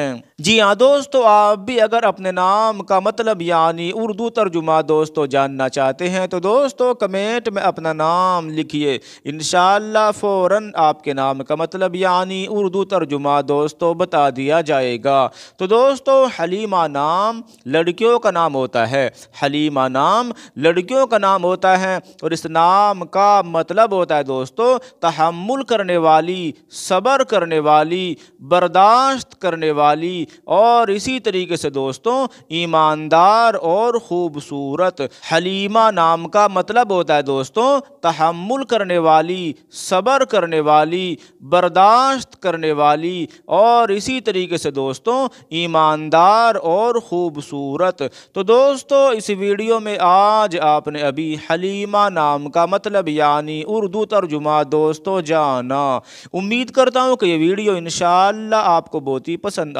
हैं जी हाँ दोस्तों आप भी अगर अपने नाम का मतलब यानी उर्दू तर्जुमा दोस्तों जानना चाहते हैं तो दोस्तों कमेंट में अपना नाम लिखिए इन फ़ौर आपके नाम का मतलब यानी उर्दू तर्जुमा दोस्तों बता दिया जाएगा तो दोस्तों हलीमा नाम लड़कियों का नाम होता है हलीमा नाम लड़कियों का नाम होता है और इस नाम का मतलब होता है दोस्तों तहमुल करने वाली सब्र करने वाली बर्दाश्त करने वाली वाली और इसी तरीके से दोस्तों ईमानदार और ख़ूबसूरत हलीमा नाम का मतलब होता है दोस्तों तहमुल करने वाली सब्र करने वाली बर्दाश्त करने वाली और इसी तरीके से दोस्तों ईमानदार और ख़ूबसूरत तो दोस्तों इस वीडियो में आज आपने अभी हलीमा नाम का मतलब यानी उर्दू तर्जुमा दोस्तों जाना उम्मीद करता हूँ कि ये वीडियो इनशाला आपको बहुत ही पसंद